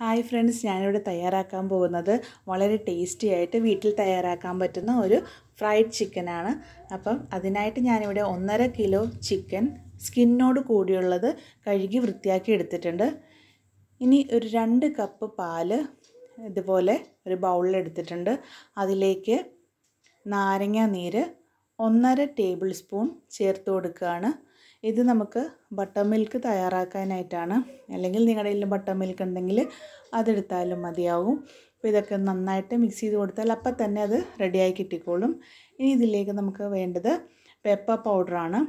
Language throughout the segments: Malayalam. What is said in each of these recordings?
ഹായ് ഫ്രണ്ട്സ് ഞാനിവിടെ തയ്യാറാക്കാൻ പോകുന്നത് വളരെ ടേസ്റ്റി ആയിട്ട് വീട്ടിൽ തയ്യാറാക്കാൻ പറ്റുന്ന ഒരു ഫ്രൈഡ് ചിക്കനാണ് അപ്പം അതിനായിട്ട് ഞാനിവിടെ ഒന്നര കിലോ ചിക്കൻ സ്കിന്നോട് കൂടിയുള്ളത് കഴുകി വൃത്തിയാക്കി എടുത്തിട്ടുണ്ട് ഇനി ഒരു രണ്ട് കപ്പ് പാല് ഇതുപോലെ ഒരു ബൗളിൽ എടുത്തിട്ടുണ്ട് അതിലേക്ക് നാരങ്ങ നീര് ഒന്നര ടേബിൾ സ്പൂൺ ചേർത്ത് കൊടുക്കുകയാണ് ഇത് നമുക്ക് ബട്ടർ മിൽക്ക് തയ്യാറാക്കാനായിട്ടാണ് അല്ലെങ്കിൽ നിങ്ങളുടെ കയ്യിൽ ബട്ടർ മിൽക്ക് ഉണ്ടെങ്കിൽ അതെടുത്താലും മതിയാവും അപ്പോൾ ഇതൊക്കെ നന്നായിട്ട് മിക്സ് ചെയ്ത് കൊടുത്താൽ അപ്പം തന്നെ അത് റെഡിയായി കിട്ടിക്കോളും ഇനി ഇതിലേക്ക് നമുക്ക് വേണ്ടത് പെപ്പർ പൗഡറാണ്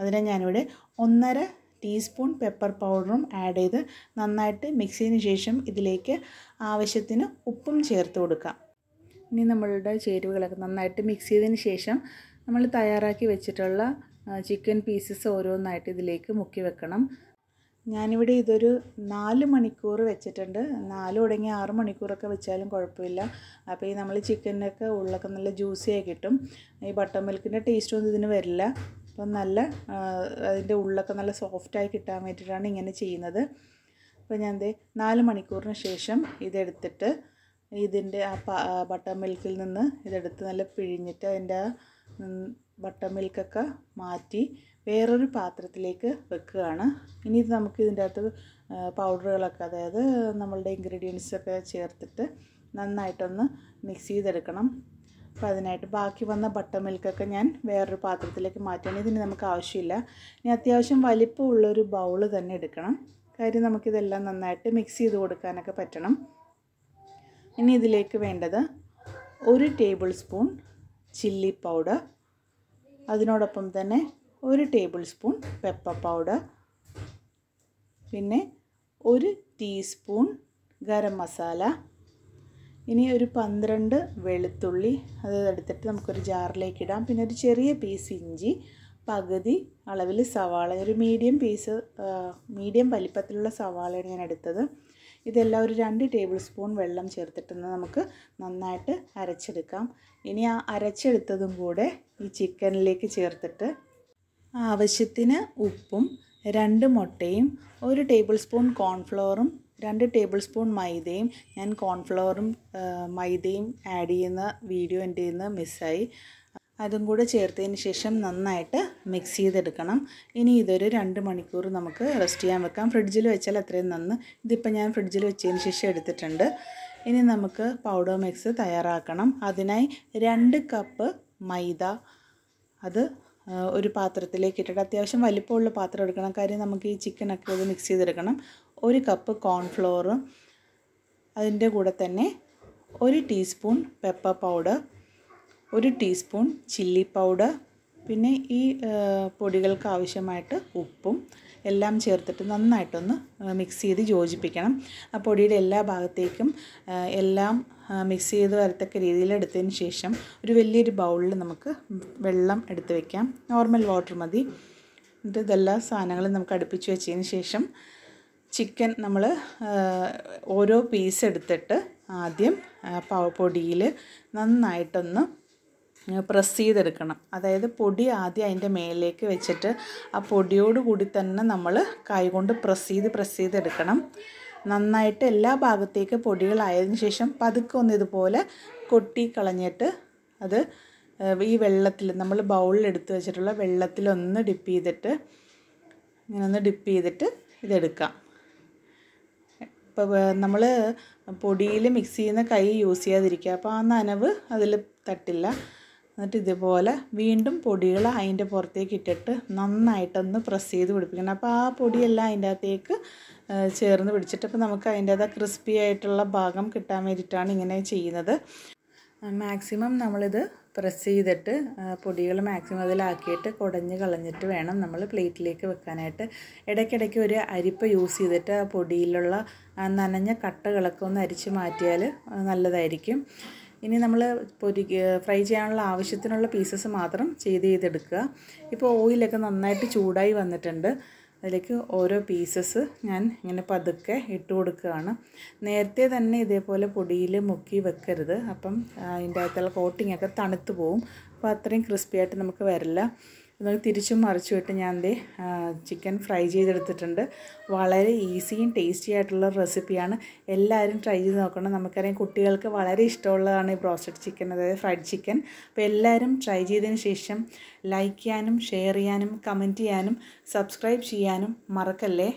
അതിനെ ഞാനിവിടെ ഒന്നര ടീസ്പൂൺ പെപ്പർ പൗഡറും ആഡ് ചെയ്ത് നന്നായിട്ട് മിക്സ് ചെയ്തതിന് ശേഷം ഇതിലേക്ക് ആവശ്യത്തിന് ഉപ്പും ചേർത്ത് കൊടുക്കാം ഇനി നമ്മളുടെ ചേരുവകളൊക്കെ നന്നായിട്ട് മിക്സ് ചെയ്തതിന് ശേഷം നമ്മൾ തയ്യാറാക്കി വെച്ചിട്ടുള്ള ചിക്കൻ പീസസ് ഓരോന്നായിട്ട് ഇതിലേക്ക് മുക്കി വെക്കണം ഞാനിവിടെ ഇതൊരു നാല് മണിക്കൂർ വെച്ചിട്ടുണ്ട് നാല് തുടങ്ങി ആറ് മണിക്കൂറൊക്കെ വെച്ചാലും കുഴപ്പമില്ല അപ്പോൾ ഈ നമ്മൾ ചിക്കനൊക്കെ ഉള്ളൊക്കെ നല്ല ജ്യൂസിയായി കിട്ടും ഈ ബട്ടർ മിൽക്കിൻ്റെ ടേസ്റ്റ് ഒന്നും ഇതിന് വരില്ല അപ്പം നല്ല അതിൻ്റെ ഉള്ളൊക്കെ നല്ല സോഫ്റ്റായി കിട്ടാൻ വേണ്ടിയിട്ടാണ് ഇങ്ങനെ ചെയ്യുന്നത് അപ്പോൾ ഞാൻ ദേ നാല് മണിക്കൂറിന് ശേഷം ഇതെടുത്തിട്ട് ഇതിൻ്റെ ആ പ ബട്ടർ മിൽക്കിൽ നിന്ന് ഇതെടുത്ത് നല്ല പിഴിഞ്ഞിട്ട് അതിൻ്റെ ആ ബട്ടർ മിൽക്കൊക്കെ മാറ്റി വേറൊരു പാത്രത്തിലേക്ക് വെക്കുകയാണ് ഇനി ഇത് നമുക്ക് ഇതിൻ്റെ അകത്ത് പൗഡറുകളൊക്കെ അതായത് നമ്മളുടെ ഇൻഗ്രീഡിയൻസൊക്കെ ചേർത്തിട്ട് നന്നായിട്ടൊന്ന് മിക്സ് ചെയ്തെടുക്കണം അപ്പോൾ അതിനായിട്ട് ബാക്കി വന്ന ബട്ടർ മിൽക്കൊക്കെ ഞാൻ വേറൊരു പാത്രത്തിലേക്ക് മാറ്റുകയാണ് ഇതിന് നമുക്ക് ആവശ്യമില്ല ഇനി അത്യാവശ്യം വലിപ്പമുള്ളൊരു ബൗള് തന്നെ എടുക്കണം കാര്യം നമുക്കിതെല്ലാം നന്നായിട്ട് മിക്സ് ചെയ്ത് കൊടുക്കാനൊക്കെ പറ്റണം ഇനി ഇതിലേക്ക് വേണ്ടത് ഒരു ടേബിൾ സ്പൂൺ ചില്ലി പൗഡർ അതിനോടൊപ്പം തന്നെ ഒരു ടേബിൾ സ്പൂൺ പെപ്പർ പൗഡർ പിന്നെ ഒരു ടീസ്പൂൺ ഗരം മസാല ഇനി ഒരു പന്ത്രണ്ട് വെളുത്തുള്ളി അത് എടുത്തിട്ട് നമുക്കൊരു ജാറിലേക്ക് ഇടാം പിന്നെ ഒരു ചെറിയ പീസ് ഇഞ്ചി പകുതി അളവിൽ സവാള ഒരു മീഡിയം പീസ് മീഡിയം വലിപ്പത്തിലുള്ള സവാളയാണ് ഞാൻ എടുത്തത് ഇതെല്ലാം ഒരു രണ്ട് ടേബിൾ സ്പൂൺ വെള്ളം ചേർത്തിട്ടൊന്ന് നമുക്ക് നന്നായിട്ട് അരച്ചെടുക്കാം ഇനി ആ അരച്ചെടുത്തതും കൂടെ ഈ ചിക്കനിലേക്ക് ചേർത്തിട്ട് ആവശ്യത്തിന് ഉപ്പും രണ്ട് മുട്ടയും ഒരു ടേബിൾ സ്പൂൺ കോൺഫ്ലോറും രണ്ട് ടേബിൾ സ്പൂൺ മൈദയും ഞാൻ കോൺഫ്ലോറും മൈദയും ആഡ് ചെയ്യുന്ന വീഡിയോ എൻ്റെ നിന്ന് മിസ്സായി അതും കൂടെ ചേർത്തതിന് ശേഷം നന്നായിട്ട് മിക്സ് ചെയ്തെടുക്കണം ഇനി ഇതൊരു രണ്ട് മണിക്കൂർ നമുക്ക് റെസ്റ്റ് ചെയ്യാൻ വെക്കാം ഫ്രിഡ്ജിൽ വെച്ചാൽ അത്രയും നന്ന് ഇതിപ്പോൾ ഞാൻ ഫ്രിഡ്ജിൽ വെച്ചതിന് ശേഷം എടുത്തിട്ടുണ്ട് ഇനി നമുക്ക് പൗഡർ മിക്സ് തയ്യാറാക്കണം അതിനായി രണ്ട് കപ്പ് മൈദ അത് ഒരു പാത്രത്തിലേക്ക് ഇട്ടിട്ട് അത്യാവശ്യം വലിപ്പമുള്ള പാത്രം എടുക്കണം കാര്യം നമുക്ക് ഈ ചിക്കനൊക്കെ ഇത് മിക്സ് ചെയ്തെടുക്കണം ഒരു കപ്പ് കോൺഫ്ലോറും അതിൻ്റെ കൂടെ തന്നെ ഒരു ടീസ്പൂൺ പെപ്പർ പൗഡർ ഒരു ടീസ്പൂൺ ചില്ലി പൗഡർ പിന്നെ ഈ പൊടികൾക്ക് ആവശ്യമായിട്ട് ഉപ്പും എല്ലാം ചേർത്തിട്ട് നന്നായിട്ടൊന്ന് മിക്സ് ചെയ്ത് യോജിപ്പിക്കണം ആ പൊടിയുടെ എല്ലാ ഭാഗത്തേക്കും എല്ലാം മിക്സ് ചെയ്ത് വരത്തക്ക രീതിയിൽ എടുത്തതിന് ശേഷം ഒരു വലിയൊരു ബൗളിൽ നമുക്ക് വെള്ളം എടുത്ത് വെക്കാം നോർമൽ വാട്ടർ മതി എന്നിട്ട് ഇതെല്ലാ സാധനങ്ങളും നമുക്ക് അടുപ്പിച്ച് വെച്ചതിന് ശേഷം ചിക്കൻ നമ്മൾ ഓരോ പീസ് എടുത്തിട്ട് ആദ്യം പൊടിയിൽ നന്നായിട്ടൊന്ന് പ്രസ് ചെയ്തെടുക്കണം അതായത് പൊടി ആദ്യം അതിൻ്റെ മേലേക്ക് വെച്ചിട്ട് ആ പൊടിയോട് കൂടി തന്നെ നമ്മൾ കൈ കൊണ്ട് പ്രസ് ചെയ്ത് പ്രസ് ചെയ്തെടുക്കണം നന്നായിട്ട് എല്ലാ ഭാഗത്തേക്ക് പൊടികളായതിനു ശേഷം പതുക്കെ ഒന്ന് ഇതുപോലെ കൊട്ടി കളഞ്ഞിട്ട് അത് ഈ വെള്ളത്തിൽ നമ്മൾ ബൗളിൽ വെച്ചിട്ടുള്ള വെള്ളത്തിലൊന്ന് ഡിപ്പ് ചെയ്തിട്ട് ഇങ്ങനെ ഒന്ന് ഡിപ്പ് ചെയ്തിട്ട് ഇതെടുക്കാം ഇപ്പോൾ നമ്മൾ പൊടിയിൽ മിക്സ് ചെയ്യുന്ന കൈ യൂസ് ചെയ്യാതിരിക്കുക അപ്പോൾ ആ നനവ് അതിൽ തട്ടില്ല എന്നിട്ട് ഇതുപോലെ വീണ്ടും പൊടികൾ അതിൻ്റെ പുറത്തേക്ക് ഇട്ടിട്ട് നന്നായിട്ടൊന്ന് പ്രസ് ചെയ്ത് പിടിപ്പിക്കണം അപ്പോൾ ആ പൊടിയെല്ലാം അതിൻ്റെ അകത്തേക്ക് ചേർന്ന് പിടിച്ചിട്ട് അപ്പോൾ നമുക്ക് അതിൻ്റേതായ ക്രിസ്പി ആയിട്ടുള്ള ഭാഗം കിട്ടാൻ വേണ്ടിയിട്ടാണ് ഇങ്ങനെ ചെയ്യുന്നത് മാക്സിമം നമ്മളിത് പ്രസ് ചെയ്തിട്ട് പൊടികൾ മാക്സിമം അതിലാക്കിയിട്ട് കുടഞ്ഞ് കളഞ്ഞിട്ട് വേണം നമ്മൾ പ്ലേറ്റിലേക്ക് വെക്കാനായിട്ട് ഇടയ്ക്കിടയ്ക്ക് ഒരു അരിപ്പ യൂസ് ചെയ്തിട്ട് ആ പൊടിയിലുള്ള നനഞ്ഞ കട്ടകളൊക്കെ ഒന്ന് അരിച്ച് മാറ്റിയാൽ നല്ലതായിരിക്കും ഇനി നമ്മൾ പൊരി ഫ്രൈ ചെയ്യാനുള്ള ആവശ്യത്തിനുള്ള പീസസ് മാത്രം ചെയ്ത് ചെയ്തെടുക്കുക ഇപ്പോൾ ഓയിലൊക്കെ നന്നായിട്ട് ചൂടായി വന്നിട്ടുണ്ട് അതിലേക്ക് ഓരോ പീസസ് ഞാൻ ഇങ്ങനെ പതുക്കെ ഇട്ട് കൊടുക്കുകയാണ് നേരത്തെ തന്നെ ഇതേപോലെ പൊടിയിൽ മുക്കി വെക്കരുത് അപ്പം അതിൻ്റെ അകത്തുള്ള കോട്ടിങ്ങൊക്കെ തണുത്ത് പോവും അപ്പോൾ അത്രയും ക്രിസ്പിയായിട്ട് നമുക്ക് വരില്ല എന്നാൽ തിരിച്ചും മറിച്ചു വിട്ട് ഞാൻ ദേ ചിക്കൻ ഫ്രൈ ചെയ്തെടുത്തിട്ടുണ്ട് വളരെ ഈസിയും ടേസ്റ്റി ആയിട്ടുള്ള റെസിപ്പിയാണ് എല്ലാവരും ട്രൈ ചെയ്ത് നോക്കണം നമുക്കറിയാം കുട്ടികൾക്ക് വളരെ ഇഷ്ടമുള്ളതാണ് ഈ ബ്രോസ്റ്റഡ് ചിക്കൻ അതായത് ഫ്രൈഡ് ചിക്കൻ അപ്പോൾ എല്ലാവരും ട്രൈ ചെയ്തതിന് ശേഷം ലൈക്ക് ചെയ്യാനും ഷെയർ ചെയ്യാനും കമൻറ്റ് ചെയ്യാനും സബ്സ്ക്രൈബ് ചെയ്യാനും മറക്കല്ലേ